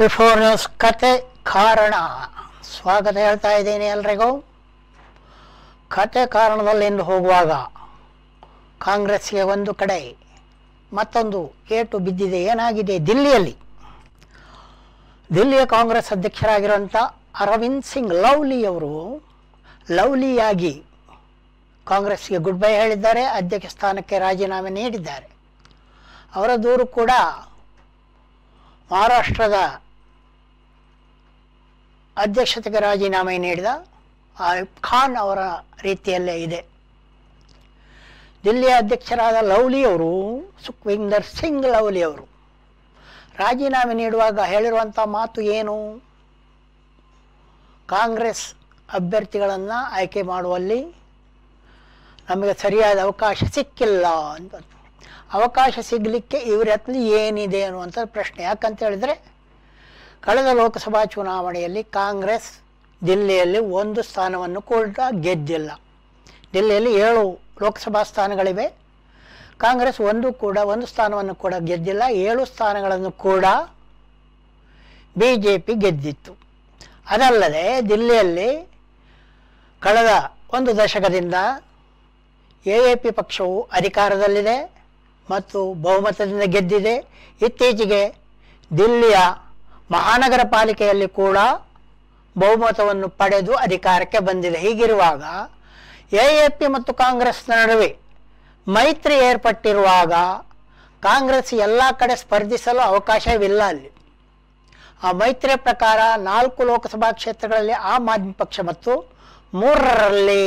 news ಕತೆ ಕಾರಣ ಸ್ವಾಗತ ಹೇಳ್ತಾ ಇದ್ದೀನಿ ಎಲ್ರಿಗೂ ಕತೆ ಕಾರಣದಲ್ಲಿ ಇಂದು ಹೋಗುವಾಗ ಕಾಂಗ್ರೆಸ್ಗೆ ಒಂದು ಕಡೆ ಮತ್ತೊಂದು ಏಟು ಬಿದ್ದಿದೆ ಏನಾಗಿದೆ ದಿಲ್ಲಿಯಲ್ಲಿ ದಿಲ್ಲಿಯ ಕಾಂಗ್ರೆಸ್ ಅಧ್ಯಕ್ಷರಾಗಿರುವಂಥ ಅರವಿಂದ್ ಸಿಂಗ್ ಲವ್ಲಿಯವರು ಲವ್ಲಿಯಾಗಿ ಕಾಂಗ್ರೆಸ್ಗೆ ಗುಡ್ ಬೈ ಹೇಳಿದ್ದಾರೆ ಅಧ್ಯಕ್ಷ ಸ್ಥಾನಕ್ಕೆ ರಾಜೀನಾಮೆ ನೀಡಿದ್ದಾರೆ ಅವರ ದೂರು ಕೂಡ ಮಹಾರಾಷ್ಟ್ರದ ಅಧ್ಯಕ್ಷತೆಗೆ ರಾಜೀನಾಮೆ ನೀಡಿದ ಆಯುಬ್ ಖಾನ್ ಅವರ ರೀತಿಯಲ್ಲೇ ಇದೆ ದಿಲ್ಲಿಯ ಅಧ್ಯಕ್ಷರಾದ ಲವ್ಲಿ ಅವರು ಸುಖ್ವಿಂದರ್ ಸಿಂಗ್ ಲವ್ಲಿ ಅವರು ರಾಜೀನಾಮೆ ನೀಡುವಾಗ ಹೇಳಿರುವಂಥ ಮಾತು ಏನು ಕಾಂಗ್ರೆಸ್ ಅಭ್ಯರ್ಥಿಗಳನ್ನು ಆಯ್ಕೆ ಮಾಡುವಲ್ಲಿ ನಮಗೆ ಸರಿಯಾದ ಅವಕಾಶ ಸಿಕ್ಕಿಲ್ಲ ಅಂತ ಅವಕಾಶ ಸಿಗಲಿಕ್ಕೆ ಇವರತ್ಲಿ ಏನಿದೆ ಅನ್ನುವಂಥ ಪ್ರಶ್ನೆ ಯಾಕಂತ ಹೇಳಿದರೆ ಕಳೆದ ಲೋಕಸಭಾ ಚುನಾವಣೆಯಲ್ಲಿ ಕಾಂಗ್ರೆಸ್ ದಿಲ್ಲಿಯಲ್ಲಿ ಒಂದು ಸ್ಥಾನವನ್ನು ಕೂಡ ಗೆದ್ದಿಲ್ಲ ದಿಲ್ಲಿಯಲ್ಲಿ ಏಳು ಲೋಕಸಭಾ ಸ್ಥಾನಗಳಿವೆ ಕಾಂಗ್ರೆಸ್ ಒಂದು ಕೂಡ ಒಂದು ಸ್ಥಾನವನ್ನು ಕೂಡ ಗೆದ್ದಿಲ್ಲ ಏಳು ಸ್ಥಾನಗಳನ್ನು ಕೂಡ ಬಿ ಜೆ ಪಿ ಗೆದ್ದಿತ್ತು ಅದಲ್ಲದೆ ದಿಲ್ಲಿಯಲ್ಲಿ ಕಳೆದ ಒಂದು ದಶಕದಿಂದ ಎ ಎ ಪಿ ಪಕ್ಷವು ಅಧಿಕಾರದಲ್ಲಿದೆ ಮತ್ತು ಬಹುಮತದಿಂದ ಗೆದ್ದಿದೆ ಇತ್ತೀಚೆಗೆ ದಿಲ್ಲಿಯ ಮಹಾನಗರ ಪಾಲಿಕೆಯಲ್ಲಿ ಕೂಡ ಬಹುಮತವನ್ನು ಪಡೆದು ಅಧಿಕಾರಕ್ಕೆ ಬಂದಿದೆ ಹೀಗಿರುವಾಗ ಎ ಪಿ ಮತ್ತು ಕಾಂಗ್ರೆಸ್ನ ನಡುವೆ ಮೈತ್ರಿ ಏರ್ಪಟ್ಟಿರುವಾಗ ಕಾಂಗ್ರೆಸ್ ಎಲ್ಲ ಕಡೆ ಸ್ಪರ್ಧಿಸಲು ಅವಕಾಶವಿಲ್ಲ ಅಲ್ಲಿ ಆ ಮೈತ್ರಿ ಪ್ರಕಾರ ನಾಲ್ಕು ಲೋಕಸಭಾ ಕ್ಷೇತ್ರಗಳಲ್ಲಿ ಆಮ್ ಆದ್ಮಿ ಪಕ್ಷ ಮತ್ತು ಮೂರರಲ್ಲಿ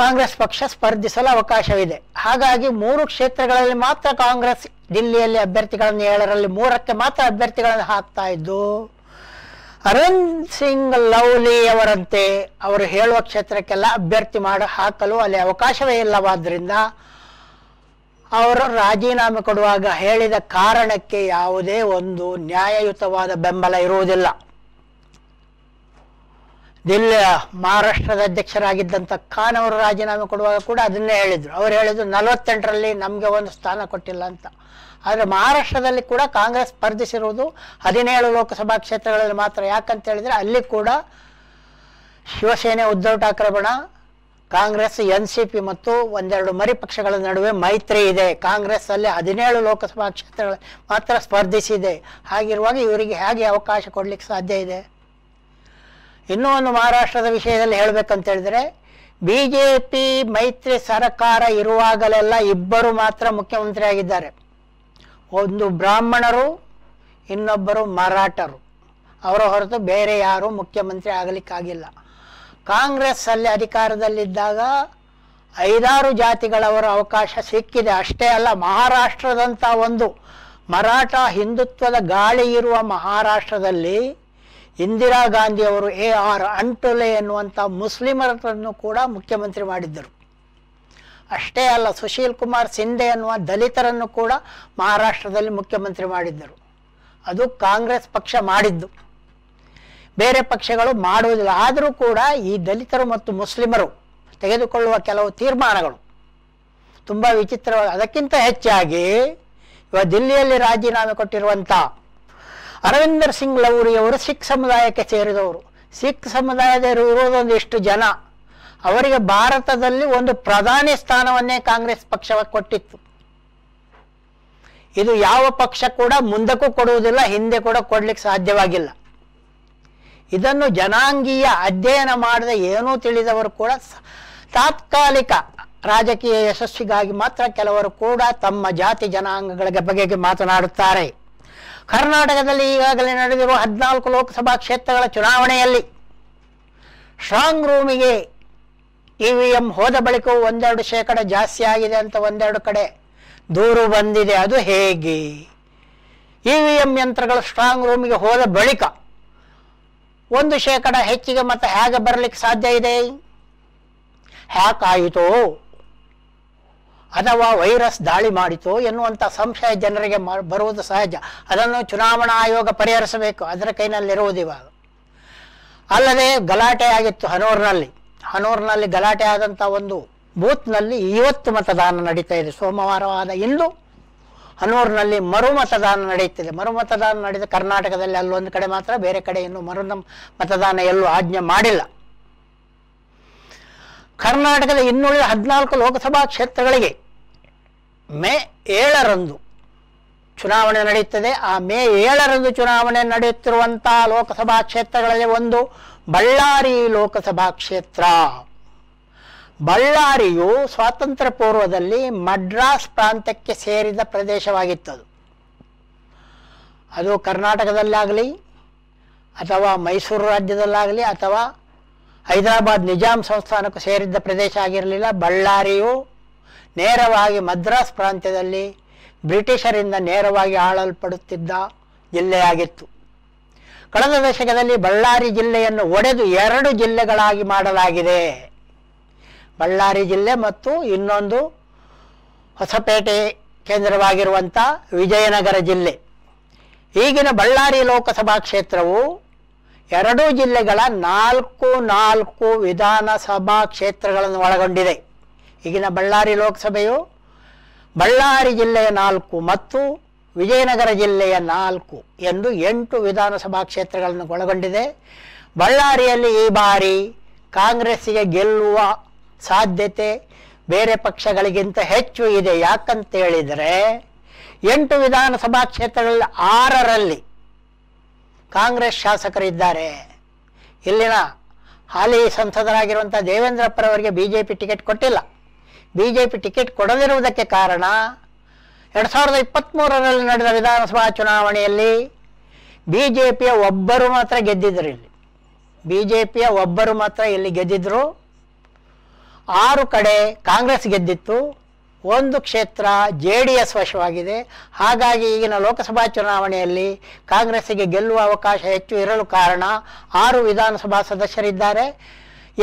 ಕಾಂಗ್ರೆಸ್ ಪಕ್ಷ ಸ್ಪರ್ಧಿಸಲು ಅವಕಾಶವಿದೆ ಹಾಗಾಗಿ ಮೂರು ಕ್ಷೇತ್ರಗಳಲ್ಲಿ ಮಾತ್ರ ಕಾಂಗ್ರೆಸ್ ದಿಲ್ಲಿಯಲ್ಲಿ ಅಭ್ಯರ್ಥಿಗಳನ್ನು ಏಳರಲ್ಲಿ ಮೂರಕ್ಕೆ ಮಾತ್ರ ಅಭ್ಯರ್ಥಿಗಳನ್ನು ಹಾಕ್ತಾ ಇದ್ದು ಅರುಣ್ ಸಿಂಗ್ ಲವ್ಲಿ ಅವರಂತೆ ಅವರು ಹೇಳುವ ಕ್ಷೇತ್ರಕ್ಕೆಲ್ಲ ಅಭ್ಯರ್ಥಿ ಮಾಡಿ ಹಾಕಲು ಅಲ್ಲಿ ಅವಕಾಶವೇ ಇಲ್ಲವಾದ್ದರಿಂದ ಅವರು ರಾಜೀನಾಮೆ ಕೊಡುವಾಗ ಹೇಳಿದ ಕಾರಣಕ್ಕೆ ಯಾವುದೇ ಒಂದು ನ್ಯಾಯಯುತವಾದ ಬೆಂಬಲ ಇರುವುದಿಲ್ಲ ದಿಲ್ಲಿ ಮಹಾರಾಷ್ಟ್ರದ ಅಧ್ಯಕ್ಷರಾಗಿದ್ದಂಥ ಖಾನ್ ಅವರು ರಾಜೀನಾಮೆ ಕೊಡುವಾಗ ಕೂಡ ಅದನ್ನೇ ಹೇಳಿದರು ಅವ್ರು ಹೇಳಿದ್ರು ನಲವತ್ತೆಂಟರಲ್ಲಿ ನಮಗೆ ಒಂದು ಸ್ಥಾನ ಕೊಟ್ಟಿಲ್ಲ ಅಂತ ಆದರೆ ಮಹಾರಾಷ್ಟ್ರದಲ್ಲಿ ಕೂಡ ಕಾಂಗ್ರೆಸ್ ಸ್ಪರ್ಧಿಸಿರುವುದು ಹದಿನೇಳು ಲೋಕಸಭಾ ಕ್ಷೇತ್ರಗಳಲ್ಲಿ ಮಾತ್ರ ಯಾಕಂತ ಹೇಳಿದರೆ ಅಲ್ಲಿ ಕೂಡ ಶಿವಸೇನೆ ಉದ್ಧವ್ ಠಾಕ್ರೆ ಬಣ ಕಾಂಗ್ರೆಸ್ ಎನ್ ಸಿ ಪಿ ಮತ್ತು ಒಂದೆರಡು ಮರಿ ಪಕ್ಷಗಳ ನಡುವೆ ಮೈತ್ರಿ ಇದೆ ಕಾಂಗ್ರೆಸ್ ಅಲ್ಲಿ ಹದಿನೇಳು ಲೋಕಸಭಾ ಕ್ಷೇತ್ರಗಳಲ್ಲಿ ಮಾತ್ರ ಸ್ಪರ್ಧಿಸಿದೆ ಹಾಗಿರುವಾಗ ಇವರಿಗೆ ಹೇಗೆ ಅವಕಾಶ ಕೊಡಲಿಕ್ಕೆ ಸಾಧ್ಯ ಇದೆ ಇನ್ನೂ ಒಂದು ಮಹಾರಾಷ್ಟ್ರದ ವಿಷಯದಲ್ಲಿ ಹೇಳಬೇಕಂತ ಹೇಳಿದ್ರೆ ಬಿ ಜೆ ಪಿ ಮೈತ್ರಿ ಸರ್ಕಾರ ಇರುವಾಗಲೆಲ್ಲ ಇಬ್ಬರು ಮಾತ್ರ ಮುಖ್ಯಮಂತ್ರಿ ಆಗಿದ್ದಾರೆ ಒಂದು ಬ್ರಾಹ್ಮಣರು ಇನ್ನೊಬ್ಬರು ಮರಾಠರು ಅವರ ಹೊರತು ಬೇರೆ ಯಾರೂ ಮುಖ್ಯಮಂತ್ರಿ ಆಗಲಿಕ್ಕಾಗಿಲ್ಲ ಕಾಂಗ್ರೆಸ್ಸಲ್ಲಿ ಅಧಿಕಾರದಲ್ಲಿದ್ದಾಗ ಐದಾರು ಜಾತಿಗಳವರ ಅವಕಾಶ ಸಿಕ್ಕಿದೆ ಅಷ್ಟೇ ಅಲ್ಲ ಮಹಾರಾಷ್ಟ್ರದಂಥ ಒಂದು ಮರಾಠ ಹಿಂದುತ್ವದ ಗಾಳಿ ಇರುವ ಮಹಾರಾಷ್ಟ್ರದಲ್ಲಿ ಇಂದಿರಾ ಗಾಂಧಿಯವರು ಎ ಆರ್ ಅಂಟೊಲೆ ಎನ್ನುವಂಥ ಮುಸ್ಲಿಮರನ್ನು ಕೂಡ ಮುಖ್ಯಮಂತ್ರಿ ಮಾಡಿದ್ದರು ಅಷ್ಟೇ ಅಲ್ಲ ಸುಶೀಲ್ ಕುಮಾರ್ ಸಿಂಧೆ ಎನ್ನುವ ದಲಿತರನ್ನು ಕೂಡ ಮಹಾರಾಷ್ಟ್ರದಲ್ಲಿ ಮುಖ್ಯಮಂತ್ರಿ ಮಾಡಿದ್ದರು ಅದು ಕಾಂಗ್ರೆಸ್ ಪಕ್ಷ ಮಾಡಿದ್ದು ಬೇರೆ ಪಕ್ಷಗಳು ಮಾಡುವುದಿಲ್ಲ ಆದರೂ ಕೂಡ ಈ ದಲಿತರು ಮತ್ತು ಮುಸ್ಲಿಮರು ತೆಗೆದುಕೊಳ್ಳುವ ಕೆಲವು ತೀರ್ಮಾನಗಳು ತುಂಬ ವಿಚಿತ್ರವಾಗಿ ಅದಕ್ಕಿಂತ ಹೆಚ್ಚಾಗಿ ಇವಾಗ ದಿಲ್ಲಿಯಲ್ಲಿ ರಾಜೀನಾಮೆ ಕೊಟ್ಟಿರುವಂಥ ಅರವಿಂದರ್ ಸಿಂಗ್ ಲೌರಿಯವರು ಸಿಖ್ ಸಮುದಾಯಕ್ಕೆ ಸೇರಿದವರು ಸಿಖ್ ಸಮುದಾಯದವರು ಇರೋದೊಂದಿಷ್ಟು ಜನ ಅವರಿಗೆ ಭಾರತದಲ್ಲಿ ಒಂದು ಪ್ರಧಾನಿ ಸ್ಥಾನವನ್ನೇ ಕಾಂಗ್ರೆಸ್ ಪಕ್ಷ ಕೊಟ್ಟಿತ್ತು ಇದು ಯಾವ ಪಕ್ಷ ಕೂಡ ಮುಂದಕ್ಕೂ ಕೊಡುವುದಿಲ್ಲ ಹಿಂದೆ ಕೂಡ ಕೊಡ್ಲಿಕ್ಕೆ ಸಾಧ್ಯವಾಗಿಲ್ಲ ಇದನ್ನು ಜನಾಂಗೀಯ ಅಧ್ಯಯನ ಮಾಡದೆ ಏನೂ ತಿಳಿದವರು ಕೂಡ ತಾತ್ಕಾಲಿಕ ರಾಜಕೀಯ ಯಶಸ್ವಿಗಾಗಿ ಮಾತ್ರ ಕೆಲವರು ಕೂಡ ತಮ್ಮ ಜಾತಿ ಜನಾಂಗಗಳ ಬಗೆಗೆ ಮಾತನಾಡುತ್ತಾರೆ ಕರ್ನಾಟಕದಲ್ಲಿ ಈಗಾಗಲೇ ನಡೆದಿರುವ ಹದಿನಾಲ್ಕು ಲೋಕಸಭಾ ಕ್ಷೇತ್ರಗಳ ಚುನಾವಣೆಯಲ್ಲಿ ಸ್ಟ್ರಾಂಗ್ ರೂಮಿಗೆ ಇ ವಿ ಎಂ ಹೋದ ಬಳಿಕವೂ ಒಂದೆರಡು ಶೇಕಡ ಜಾಸ್ತಿ ಆಗಿದೆ ಅಂತ ಒಂದೆರಡು ಕಡೆ ದೂರು ಬಂದಿದೆ ಅದು ಹೇಗೆ ಇ ವಿ ಎಂ ಯಂತ್ರಗಳು ಸ್ಟ್ರಾಂಗ್ ರೂಮಿಗೆ ಹೋದ ಬಳಿಕ ಒಂದು ಶೇಕಡ ಹೆಚ್ಚಿಗೆ ಮತ್ತೆ ಹೇಗೆ ಬರಲಿಕ್ಕೆ ಸಾಧ್ಯ ಇದೆ ಹ್ಯಾಕ್ ಆಯಿತು ಅಥವಾ ವೈರಸ್ ದಾಳಿ ಮಾಡಿತು ಎನ್ನುವಂಥ ಸಂಶಯ ಜನರಿಗೆ ಬರುವುದು ಸಹಜ ಅದನ್ನು ಚುನಾವಣಾ ಆಯೋಗ ಪರಿಹರಿಸಬೇಕು ಅದರ ಕೈನಲ್ಲಿರುವುದಿವಾಗ ಅಲ್ಲದೆ ಗಲಾಟೆ ಆಗಿತ್ತು ಹನೂರ್ನಲ್ಲಿ ಹನೂರ್ನಲ್ಲಿ ಗಲಾಟೆ ಆದಂಥ ಒಂದು ಬೂತ್ನಲ್ಲಿ ಇವತ್ತು ಮತದಾನ ನಡೀತಾ ಇದೆ ಸೋಮವಾರವಾದ ಇಂದು ಹನೂರಿನಲ್ಲಿ ಮರು ಮತದಾನ ನಡೆಯುತ್ತಿದೆ ಮರು ಮತದಾನ ನಡೆದ ಕರ್ನಾಟಕದಲ್ಲಿ ಅಲ್ಲೊಂದು ಕಡೆ ಮಾತ್ರ ಬೇರೆ ಕಡೆ ಇನ್ನೂ ಮರು ಮತದಾನ ಎಲ್ಲೂ ಆಜ್ಞೆ ಮಾಡಿಲ್ಲ ಕರ್ನಾಟಕದ ಇನ್ನುಳಿದ ಹದಿನಾಲ್ಕು ಲೋಕಸಭಾ ಕ್ಷೇತ್ರಗಳಿಗೆ ಮೇ ಏಳರಂದು ಚುನಾವಣೆ ನಡೆಯುತ್ತದೆ ಆ ಮೇ ಏಳರಂದು ಚುನಾವಣೆ ನಡೆಯುತ್ತಿರುವಂತಹ ಲೋಕಸಭಾ ಕ್ಷೇತ್ರಗಳಲ್ಲಿ ಒಂದು ಬಳ್ಳಾರಿ ಲೋಕಸಭಾ ಕ್ಷೇತ್ರ ಬಳ್ಳಾರಿಯು ಸ್ವಾತಂತ್ರ್ಯ ಪೂರ್ವದಲ್ಲಿ ಮಡ್ರಾಸ್ ಪ್ರಾಂತ್ಯಕ್ಕೆ ಸೇರಿದ ಪ್ರದೇಶವಾಗಿತ್ತದು ಅದು ಕರ್ನಾಟಕದಲ್ಲಾಗಲಿ ಅಥವಾ ಮೈಸೂರು ರಾಜ್ಯದಲ್ಲಾಗಲಿ ಅಥವಾ ಹೈದರಾಬಾದ್ ನಿಜಾಂ ಸಂಸ್ಥಾನಕ್ಕೂ ಸೇರಿದ್ದ ಪ್ರದೇಶ ಆಗಿರಲಿಲ್ಲ ಬಳ್ಳಾರಿಯು ನೇರವಾಗಿ ಮದ್ರಾಸ್ ಪ್ರಾಂತ್ಯದಲ್ಲಿ ಬ್ರಿಟಿಷರಿಂದ ನೇರವಾಗಿ ಆಳಲ್ಪಡುತ್ತಿದ್ದ ಜಿಲ್ಲೆಯಾಗಿತ್ತು ಕಳೆದ ದಶಕದಲ್ಲಿ ಬಳ್ಳಾರಿ ಜಿಲ್ಲೆಯನ್ನು ಒಡೆದು ಎರಡು ಜಿಲ್ಲೆಗಳಾಗಿ ಮಾಡಲಾಗಿದೆ ಬಳ್ಳಾರಿ ಜಿಲ್ಲೆ ಮತ್ತು ಇನ್ನೊಂದು ಹೊಸಪೇಟೆ ಕೇಂದ್ರವಾಗಿರುವಂಥ ವಿಜಯನಗರ ಜಿಲ್ಲೆ ಈಗಿನ ಬಳ್ಳಾರಿ ಲೋಕಸಭಾ ಕ್ಷೇತ್ರವು ಎರಡು ಜಿಲ್ಲೆಗಳ ನಾಲ್ಕು ನಾಲ್ಕು ವಿಧಾನಸಭಾ ಕ್ಷೇತ್ರಗಳನ್ನು ಒಳಗೊಂಡಿದೆ ಈಗಿನ ಬಳ್ಳಾರಿ ಲೋಕಸಭೆಯು ಬಳ್ಳಾರಿ ಜಿಲ್ಲೆಯ ನಾಲ್ಕು ಮತ್ತು ವಿಜಯನಗರ ಜಿಲ್ಲೆಯ ನಾಲ್ಕು ಎಂದು ಎಂಟು ವಿಧಾನಸಭಾ ಕ್ಷೇತ್ರಗಳನ್ನು ಒಳಗೊಂಡಿದೆ ಬಳ್ಳಾರಿಯಲ್ಲಿ ಈ ಬಾರಿ ಕಾಂಗ್ರೆಸ್ಸಿಗೆ ಗೆಲ್ಲುವ ಸಾಧ್ಯತೆ ಬೇರೆ ಪಕ್ಷಗಳಿಗಿಂತ ಹೆಚ್ಚು ಇದೆ ಯಾಕಂತ ಹೇಳಿದರೆ ಎಂಟು ವಿಧಾನಸಭಾ ಕ್ಷೇತ್ರಗಳಲ್ಲಿ ಆರರಲ್ಲಿ ಕಾಂಗ್ರೆಸ್ ಶಾಸಕರಿದ್ದಾರೆ ಇಲ್ಲಿನ ಹಾಲಿ ಸಂಸದರಾಗಿರುವಂಥ ದೇವೇಂದ್ರಪ್ಪರವರಿಗೆ ಬಿ ಜೆ ಪಿ ಟಿಕೆಟ್ ಕೊಟ್ಟಿಲ್ಲ ಬಿ ಜೆ ಪಿ ಟಿಕೆಟ್ ಕೊಡದಿರುವುದಕ್ಕೆ ಕಾರಣ ಎರಡು ಸಾವಿರದ ಇಪ್ಪತ್ತ್ಮೂರರಲ್ಲಿ ನಡೆದ ವಿಧಾನಸಭಾ ಚುನಾವಣೆಯಲ್ಲಿ ಬಿ ಜೆ ಪಿಯ ಒಬ್ಬರು ಮಾತ್ರ ಗೆದ್ದಿದ್ದರು ಇಲ್ಲಿ ಬಿ ಜೆ ಪಿಯ ಒಬ್ಬರು ಮಾತ್ರ ಇಲ್ಲಿ ಗೆದ್ದಿದ್ದರು ಆರು ಕಡೆ ಕಾಂಗ್ರೆಸ್ ಗೆದ್ದಿತ್ತು ಒಂದು ಕ್ಷೇತ್ರ ಜೆ ಡಿ ಎಸ್ ವಶವಾಗಿದೆ ಹಾಗಾಗಿ ಈಗಿನ ಲೋಕಸಭಾ ಚುನಾವಣೆಯಲ್ಲಿ ಕಾಂಗ್ರೆಸ್ಸಿಗೆ ಗೆಲ್ಲುವ ಅವಕಾಶ ಹೆಚ್ಚು ಇರಲು ಕಾರಣ ಆರು ವಿಧಾನಸಭಾ ಸದಸ್ಯರಿದ್ದಾರೆ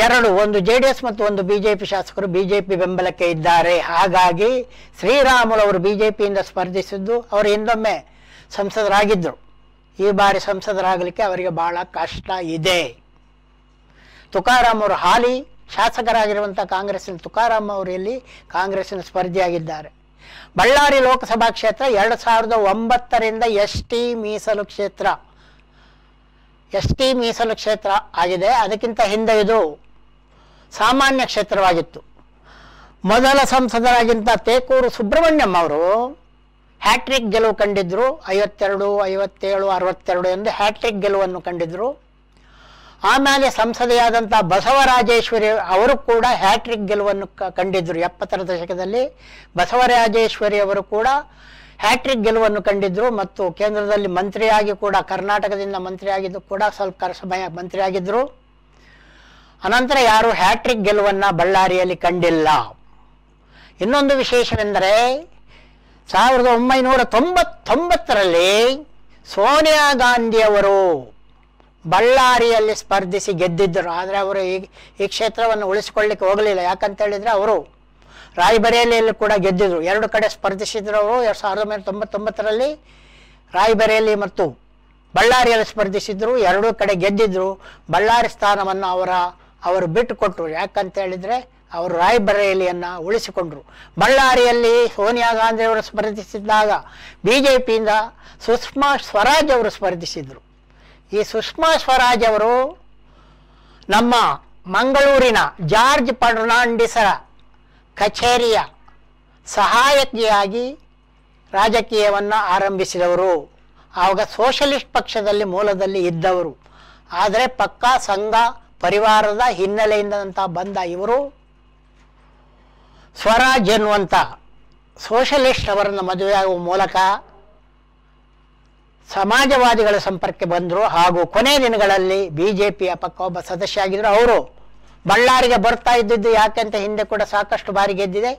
ಎರಡು ಒಂದು ಜೆ ಡಿ ಎಸ್ ಮತ್ತು ಒಂದು ಬಿ ಜೆ ಪಿ ಶಾಸಕರು ಬಿ ಜೆ ಪಿ ಬೆಂಬಲಕ್ಕೆ ಇದ್ದಾರೆ ಹಾಗಾಗಿ ಶ್ರೀರಾಮುಲು ಅವರು ಬಿ ಜೆ ಪಿಯಿಂದ ಸ್ಪರ್ಧಿಸಿದ್ದು ಅವರು ಹಿಂದೊಮ್ಮೆ ಸಂಸದರಾಗಿದ್ದರು ಈ ಬಾರಿ ಸಂಸದರಾಗಲಿಕ್ಕೆ ಅವರಿಗೆ ಬಹಳ ಕಷ್ಟ ಇದೆ ತುಕಾರಾಮ್ ಅವರು ಹಾಲಿ ಶಾಸಕರಾಗಿರುವಂಥ ಕಾಂಗ್ರೆಸ್ಸಿನ ತುಕಾರಾಮ್ ಅವರಲ್ಲಿ ಕಾಂಗ್ರೆಸ್ಸಿನ ಸ್ಪರ್ಧಿಯಾಗಿದ್ದಾರೆ ಬಳ್ಳಾರಿ ಲೋಕಸಭಾ ಕ್ಷೇತ್ರ ಎರಡು ಸಾವಿರದ ಒಂಬತ್ತರಿಂದ ಎಸ್ ಟಿ ಮೀಸಲು ಕ್ಷೇತ್ರ ಎಸ್ ಟಿ ಮೀಸಲು ಕ್ಷೇತ್ರ ಆಗಿದೆ ಅದಕ್ಕಿಂತ ಹಿಂದೆ ಇದು ಸಾಮಾನ್ಯ ಕ್ಷೇತ್ರವಾಗಿತ್ತು ಮೊದಲ ಸಂಸದರಾಗಿಂತ ತೇಕೂರು ಸುಬ್ರಹ್ಮಣ್ಯಂ ಅವರು ಹ್ಯಾಟ್ರಿಕ್ ಗೆಲುವು ಕಂಡಿದ್ದರು ಐವತ್ತೆರಡು ಐವತ್ತೇಳು ಅರವತ್ತೆರಡು ಎಂದು ಹ್ಯಾಟ್ರಿಕ್ ಗೆಲುವನ್ನು ಕಂಡಿದ್ದರು ಆಮೇಲೆ ಸಂಸದೆಯಾದಂಥ ಬಸವರಾಜೇಶ್ವರಿ ಅವರು ಕೂಡ ಹ್ಯಾಟ್ರಿಕ್ ಗೆಲುವನ್ನು ಕಂಡಿದ್ದರು ಎಪ್ಪತ್ತರ ದಶಕದಲ್ಲಿ ಬಸವರಾಜೇಶ್ವರಿ ಅವರು ಕೂಡ ಹ್ಯಾಟ್ರಿಕ್ ಗೆಲುವನ್ನು ಕಂಡಿದ್ದರು ಮತ್ತು ಕೇಂದ್ರದಲ್ಲಿ ಮಂತ್ರಿಯಾಗಿ ಕೂಡ ಕರ್ನಾಟಕದಿಂದ ಮಂತ್ರಿಯಾಗಿದ್ದು ಕೂಡ ಸ್ವಲ್ಪ ಸಮಯ ಮಂತ್ರಿಯಾಗಿದ್ದರು ಅನಂತರ ಯಾರು ಹ್ಯಾಟ್ರಿಕ್ ಗೆಲುವನ್ನು ಬಳ್ಳಾರಿಯಲ್ಲಿ ಕಂಡಿಲ್ಲ ಇನ್ನೊಂದು ವಿಶೇಷವೆಂದರೆ ಸಾವಿರದ ಒಂಬೈನೂರ ತೊಂಬತ್ತೊಂಬತ್ತರಲ್ಲಿ ಸೋನಿಯಾ ಗಾಂಧಿಯವರು ಬಳ್ಳಾರಿಯಲ್ಲಿ ಸ್ಪರ್ಧಿಸಿ ಗೆದ್ದಿದ್ದರು ಆದರೆ ಅವರು ಈ ಈ ಕ್ಷೇತ್ರವನ್ನು ಉಳಿಸಿಕೊಳ್ಳಿಕ್ಕೆ ಹೋಗಲಿಲ್ಲ ಯಾಕಂತ ಹೇಳಿದರೆ ಅವರು ರಾಯಬರೇಲಿಯಲ್ಲಿ ಕೂಡ ಗೆದ್ದಿದ್ರು ಎರಡು ಕಡೆ ಸ್ಪರ್ಧಿಸಿದ್ರು ಅವರು ಎರಡು ಸಾವಿರದ ಒಂಬೈನೂರ ತೊಂಬತ್ತೊಂಬತ್ತರಲ್ಲಿ ರಾಯಬರೇಲಿ ಮತ್ತು ಬಳ್ಳಾರಿಯಲ್ಲಿ ಸ್ಪರ್ಧಿಸಿದ್ರು ಎರಡೂ ಕಡೆ ಗೆದ್ದಿದ್ರು ಬಳ್ಳಾರಿ ಸ್ಥಾನವನ್ನು ಅವರ ಅವರು ಬಿಟ್ಟುಕೊಟ್ರು ಯಾಕಂತ ಹೇಳಿದರೆ ಅವರು ರಾಯಬರೇಲಿಯನ್ನು ಉಳಿಸಿಕೊಂಡ್ರು ಬಳ್ಳಾರಿಯಲ್ಲಿ ಸೋನಿಯಾ ಗಾಂಧಿಯವರು ಸ್ಪರ್ಧಿಸಿದ್ದಾಗ ಬಿ ಜೆ ಪಿಯಿಂದ ಸುಷ್ಮಾ ಸ್ವರಾಜ್ ಅವರು ಸ್ಪರ್ಧಿಸಿದರು ಈ ಸುಷ್ಮಾ ಸ್ವರಾಜ್ ಅವರು ನಮ್ಮ ಮಂಗಳೂರಿನ ಜಾರ್ಜ್ ಫರ್ನಾಂಡಿಸರ ಕಚೇರಿಯ ಸಹಾಯಕಿಯಾಗಿ ರಾಜಕೀಯವನ್ನು ಆರಂಭಿಸಿದವರು ಆವಾಗ ಸೋಷಲಿಸ್ಟ್ ಪಕ್ಷದಲ್ಲಿ ಮೂಲದಲ್ಲಿ ಇದ್ದವರು ಆದರೆ ಪಕ್ಕಾ ಸಂಘ ಪರಿವಾರದ ಹಿನ್ನೆಲೆಯಿಂದಂತ ಬಂದ ಇವರು ಸ್ವರಾಜ್ ಎನ್ನುವಂಥ ಸೋಷಲಿಸ್ಟ್ ಅವರನ್ನು ಮದುವೆಯಾಗುವ ಮೂಲಕ ಸಮಾಜವಾದಿಗಳ ಸಂಪರ್ಕಕ್ಕೆ ಬಂದರು ಹಾಗೂ ಕೊನೆ ದಿನಗಳಲ್ಲಿ ಬಿ ಜೆ ಪಿಯ ಪಕ್ಕ ಒಬ್ಬ ಸದಸ್ಯ ಆಗಿದ್ರು ಅವರು ಬಳ್ಳಾರಿಗೆ ಬರ್ತಾ ಇದ್ದಿದ್ದು ಯಾಕೆಂತ ಹಿಂದೆ ಕೂಡ ಸಾಕಷ್ಟು ಬಾರಿ ಗೆದ್ದಿದೆ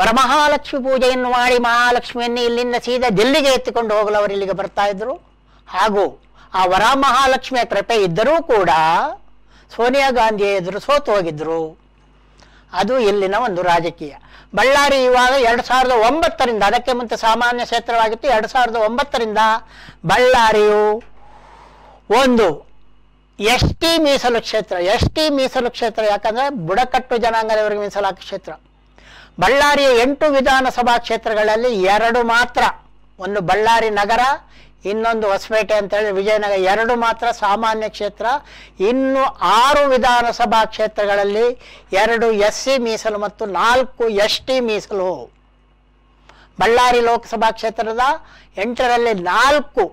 ವರಮಹಾಲಕ್ಷ್ಮಿ ಪೂಜೆಯನ್ನು ಮಾಡಿ ಮಹಾಲಕ್ಷ್ಮಿಯನ್ನು ಇಲ್ಲಿಂದ ಸೀದಾ ದಿಲ್ಲಿಗೆ ಎತ್ತಿಕೊಂಡು ಹೋಗಲು ಅವರು ಇಲ್ಲಿಗೆ ಬರ್ತಾ ಇದ್ದರು ಹಾಗೂ ಆ ವರಮಹಾಲಕ್ಷ್ಮಿಯ ಕೃಪೆ ಇದ್ದರೂ ಕೂಡ ಸೋನಿಯಾ ಗಾಂಧಿ ಎದುರು ಸೋತು ಹೋಗಿದ್ದರು ಅದು ಇಲ್ಲಿನ ಒಂದು ರಾಜಕೀಯ ಬಳ್ಳಾರಿ ಇವಾಗ ಎರಡು ಸಾವಿರದ ಒಂಬತ್ತರಿಂದ ಅದಕ್ಕೆ ಮುಂಚೆ ಸಾಮಾನ್ಯ ಕ್ಷೇತ್ರವಾಗಿತ್ತು ಎರಡು ಸಾವಿರದ ಒಂಬತ್ತರಿಂದ ಬಳ್ಳಾರಿಯು ಒಂದು ಎಸ್ ಟಿ ಮೀಸಲು ಕ್ಷೇತ್ರ ಎಸ್ ಟಿ ಮೀಸಲು ಕ್ಷೇತ್ರ ಯಾಕಂದರೆ ಬುಡಕಟ್ಟು ಜನಾಂಗದವರಿಗೆ ಮೀಸಲಾದ ಕ್ಷೇತ್ರ ಬಳ್ಳಾರಿಯ ಎಂಟು ವಿಧಾನಸಭಾ ಕ್ಷೇತ್ರಗಳಲ್ಲಿ ಎರಡು ಮಾತ್ರ ಒಂದು ಬಳ್ಳಾರಿ ನಗರ ಇನ್ನೊಂದು ಹೊಸಪೇಟೆ ಅಂತೇಳಿ ವಿಜಯನಗರ ಎರಡು ಮಾತ್ರ ಸಾಮಾನ್ಯ ಕ್ಷೇತ್ರ ಇನ್ನು ಆರು ವಿಧಾನಸಭಾ ಕ್ಷೇತ್ರಗಳಲ್ಲಿ ಎರಡು ಎಸ್ ಸಿ ಮೀಸಲು ಮತ್ತು ನಾಲ್ಕು ಎಸ್ ಟಿ ಮೀಸಲು ಬಳ್ಳಾರಿ ಲೋಕಸಭಾ ಕ್ಷೇತ್ರದ ಎಂಟರಲ್ಲಿ ನಾಲ್ಕು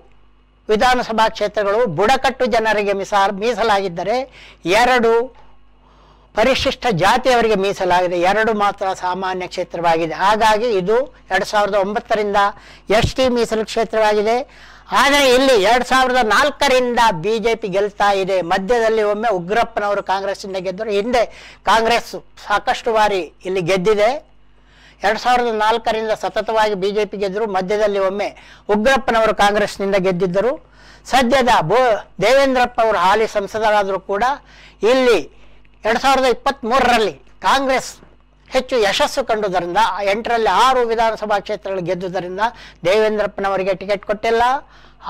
ವಿಧಾನಸಭಾ ಕ್ಷೇತ್ರಗಳು ಬುಡಕಟ್ಟು ಜನರಿಗೆ ಮೀಸ ಮೀಸಲಾಗಿದ್ದರೆ ಎರಡು ಪರಿಶಿಷ್ಟ ಜಾತಿಯವರಿಗೆ ಮೀಸಲಾಗಿದೆ ಎರಡು ಮಾತ್ರ ಸಾಮಾನ್ಯ ಕ್ಷೇತ್ರವಾಗಿದೆ ಹಾಗಾಗಿ ಇದು ಎರಡು ಸಾವಿರದ ಒಂಬತ್ತರಿಂದ ಎಸ್ ಟಿ ಮೀಸಲು ಕ್ಷೇತ್ರವಾಗಿದೆ ಆದರೆ ಇಲ್ಲಿ ಎರಡ್ ಸಾವಿರದ ನಾಲ್ಕರಿಂದ ಬಿಜೆಪಿ ಗೆಲ್ತಾ ಇದೆ ಮಧ್ಯದಲ್ಲಿ ಒಮ್ಮೆ ಉಗ್ರಪ್ಪನವರು ಕಾಂಗ್ರೆಸ್ನಿಂದ ಗೆದ್ದರು ಹಿಂದೆ ಕಾಂಗ್ರೆಸ್ ಸಾಕಷ್ಟು ಬಾರಿ ಇಲ್ಲಿ ಗೆದ್ದಿದೆ ಎರಡು ಸಾವಿರದ ನಾಲ್ಕರಿಂದ ಸತತವಾಗಿ ಬಿಜೆಪಿ ಗೆದ್ದರು ಮಧ್ಯದಲ್ಲಿ ಒಮ್ಮೆ ಉಗ್ರಪ್ಪನವರು ಕಾಂಗ್ರೆಸ್ನಿಂದ ಗೆದ್ದಿದ್ದರು ಸದ್ಯದ ಬೋ ದೇವೇಂದ್ರಪ್ಪ ಅವರು ಹಾಲಿ ಸಂಸದರಾದರೂ ಕೂಡ ಇಲ್ಲಿ ಎರಡು ಸಾವಿರದ ಇಪ್ಪತ್ತ್ಮೂರರಲ್ಲಿ ಕಾಂಗ್ರೆಸ್ ಹೆಚ್ಚು ಯಶಸ್ಸು ಕಂಡುದರಿಂದ ಎಂಟರಲ್ಲಿ ಆರು ವಿಧಾನಸಭಾ ಕ್ಷೇತ್ರಗಳು ಗೆದ್ದುದರಿಂದ ದೇವೇಂದ್ರಪ್ಪನವರಿಗೆ ಟಿಕೆಟ್ ಕೊಟ್ಟಿಲ್ಲ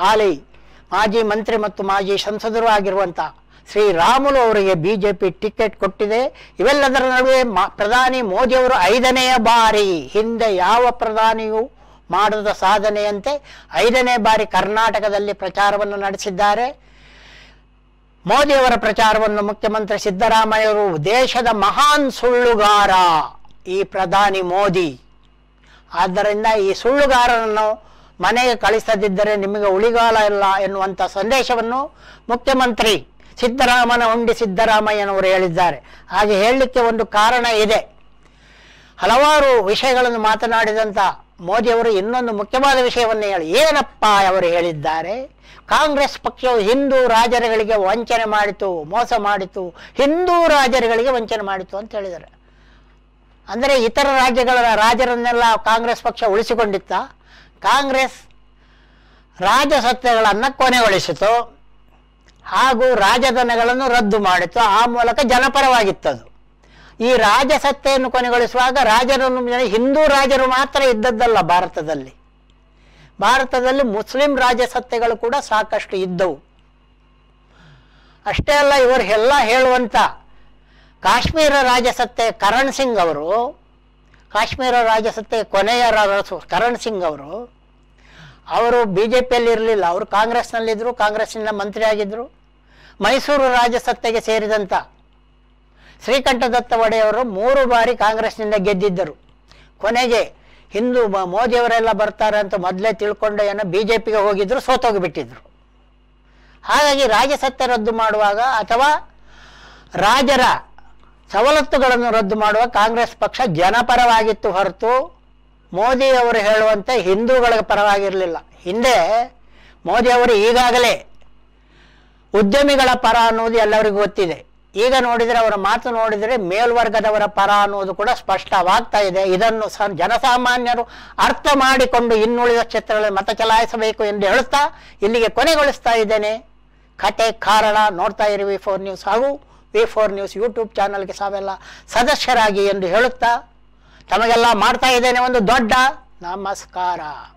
ಹಾಲಿ ಮಾಜಿ ಮಂತ್ರಿ ಮತ್ತು ಮಾಜಿ ಸಂಸದರು ಆಗಿರುವಂಥ ಶ್ರೀರಾಮುಲು ಅವರಿಗೆ ಬಿ ಜೆ ಪಿ ಟಿಕೆಟ್ ಕೊಟ್ಟಿದೆ ಇವೆಲ್ಲದರ ನಡುವೆ ಪ್ರಧಾನಿ ಮೋದಿಯವರು ಐದನೆಯ ಬಾರಿ ಹಿಂದೆ ಯಾವ ಪ್ರಧಾನಿಯೂ ಮಾಡದ ಸಾಧನೆಯಂತೆ ಐದನೇ ಬಾರಿ ಕರ್ನಾಟಕದಲ್ಲಿ ಪ್ರಚಾರವನ್ನು ನಡೆಸಿದ್ದಾರೆ ಮೋದಿಯವರ ಪ್ರಚಾರವನ್ನು ಮುಖ್ಯಮಂತ್ರಿ ಸಿದ್ದರಾಮಯ್ಯರು ದೇಶದ ಮಹಾನ್ ಸುಳ್ಳುಗಾರ ಈ ಪ್ರಧಾನಿ ಮೋದಿ ಆದ್ದರಿಂದ ಈ ಸುಳ್ಳುಗಾರರನ್ನು ಮನೆಗೆ ಕಳಿಸದಿದ್ದರೆ ನಿಮಗೆ ಉಳಿಗಾಲ ಇಲ್ಲ ಎನ್ನುವಂಥ ಸಂದೇಶವನ್ನು ಮುಖ್ಯಮಂತ್ರಿ ಸಿದ್ದರಾಮನ ಹುಂಡಿ ಸಿದ್ದರಾಮಯ್ಯನವರು ಹೇಳಿದ್ದಾರೆ ಹಾಗೆ ಹೇಳಲಿಕ್ಕೆ ಒಂದು ಕಾರಣ ಇದೆ ಹಲವಾರು ವಿಷಯಗಳನ್ನು ಮಾತನಾಡಿದಂಥ ಮೋದಿಯವರು ಇನ್ನೊಂದು ಮುಖ್ಯವಾದ ವಿಷಯವನ್ನು ಹೇಳಿ ಏನಪ್ಪ ಅವರು ಹೇಳಿದ್ದಾರೆ ಕಾಂಗ್ರೆಸ್ ಪಕ್ಷವು ಹಿಂದೂ ರಾಜರುಗಳಿಗೆ ವಂಚನೆ ಮಾಡಿತು ಮೋಸ ಮಾಡಿತು ಹಿಂದೂ ರಾಜರುಗಳಿಗೆ ವಂಚನೆ ಮಾಡಿತು ಅಂತ ಹೇಳಿದರು ಅಂದರೆ ಇತರ ರಾಜ್ಯಗಳ ರಾಜರನ್ನೆಲ್ಲ ಕಾಂಗ್ರೆಸ್ ಪಕ್ಷ ಉಳಿಸಿಕೊಂಡಿತ್ತ ಕಾಂಗ್ರೆಸ್ ರಾಜಸತ್ತೆಗಳನ್ನು ಕೊನೆಗೊಳಿಸಿತು ಹಾಗೂ ರಾಜಧನಗಳನ್ನು ರದ್ದು ಮಾಡಿತು ಆ ಮೂಲಕ ಜನಪರವಾಗಿತ್ತದು ಈ ರಾಜಸತ್ತೆಯನ್ನು ಕೊನೆಗೊಳಿಸುವಾಗ ರಾಜರನ್ನು ಹಿಂದೂ ರಾಜರು ಮಾತ್ರ ಇದ್ದದ್ದಲ್ಲ ಭಾರತದಲ್ಲಿ ಭಾರತದಲ್ಲಿ ಮುಸ್ಲಿಂ ರಾಜಸತ್ತೆಗಳು ಕೂಡ ಸಾಕಷ್ಟು ಇದ್ದವು ಅಷ್ಟೇ ಅಲ್ಲ ಎಲ್ಲ ಹೇಳುವಂಥ ಕಾಶ್ಮೀರ ರಾಜಸತ್ತೆ ಕರಣ್ ಸಿಂಗ್ ಅವರು ಕಾಶ್ಮೀರ ರಾಜಸತ್ತೆ ಕೊನೆಯ ಕರಣ್ ಸಿಂಗ್ ಅವರು ಅವರು ಬಿ ಜೆ ಪಿಯಲ್ಲಿ ಇರಲಿಲ್ಲ ಅವರು ಕಾಂಗ್ರೆಸ್ನಲ್ಲಿದ್ದರು ಕಾಂಗ್ರೆಸ್ಸಿನ ಮಂತ್ರಿ ಆಗಿದ್ದರು ಮೈಸೂರು ರಾಜಸತ್ತೆಗೆ ಸೇರಿದಂಥ ಶ್ರೀಕಂಠದತ್ತ ಒಡೆಯವರು ಮೂರು ಬಾರಿ ಕಾಂಗ್ರೆಸ್ನಿಂದ ಗೆದ್ದಿದ್ದರು ಕೊನೆಗೆ ಹಿಂದೂ ಮೋದಿಯವರೆಲ್ಲ ಬರ್ತಾರೆ ಅಂತ ಮೊದಲೇ ತಿಳ್ಕೊಂಡು ಏನೋ ಬಿ ಜೆ ಪಿಗೆ ಹೋಗಿದ್ರು ಸೋತೋಗಿಬಿಟ್ಟಿದ್ರು ಹಾಗಾಗಿ ರಾಜಸತ್ತೆ ರದ್ದು ಮಾಡುವಾಗ ಅಥವಾ ರಾಜರ ಸವಲತ್ತುಗಳನ್ನು ರದ್ದು ಮಾಡುವ ಕಾಂಗ್ರೆಸ್ ಪಕ್ಷ ಜನಪರವಾಗಿತ್ತು ಹೊರತು ಮೋದಿಯವರು ಹೇಳುವಂತೆ ಹಿಂದೂಗಳ ಪರವಾಗಿರಲಿಲ್ಲ ಹಿಂದೆ ಮೋದಿಯವರು ಈಗಾಗಲೇ ಉದ್ಯಮಿಗಳ ಪರ ಅನ್ನೋದು ಎಲ್ಲರಿಗೂ ಗೊತ್ತಿದೆ ಈಗ ನೋಡಿದರೆ ಅವರ ಮಾತು ನೋಡಿದರೆ ಮೇಲ್ವರ್ಗದವರ ಪರ ಅನ್ನೋದು ಕೂಡ ಸ್ಪಷ್ಟವಾಗ್ತಾ ಇದೆ ಇದನ್ನು ಜನಸಾಮಾನ್ಯರು ಅರ್ಥ ಮಾಡಿಕೊಂಡು ಇನ್ನುಳಿದ ಕ್ಷೇತ್ರಗಳಲ್ಲಿ ಮತ ಚಲಾಯಿಸಬೇಕು ಎಂದು ಹೇಳುತ್ತಾ ಇಲ್ಲಿಗೆ ಕೊನೆಗೊಳಿಸ್ತಾ ಇದ್ದೇನೆ ಕತೆ ಕಾರಣ ನೋಡ್ತಾ ಇರಿ ವಿ ಫೋರ್ ನ್ಯೂಸ್ ಹಾಗೂ ವಿ ಫೋರ್ ನ್ಯೂಸ್ ಯೂಟ್ಯೂಬ್ ಚಾನಲ್ಗೆ ಸಾವೆಲ್ಲ ಸದಸ್ಯರಾಗಿ ಎಂದು ಹೇಳುತ್ತಾ ತಮಗೆಲ್ಲ ಮಾಡ್ತಾ ಇದ್ದೇನೆ ಒಂದು ದೊಡ್ಡ ನಮಸ್ಕಾರ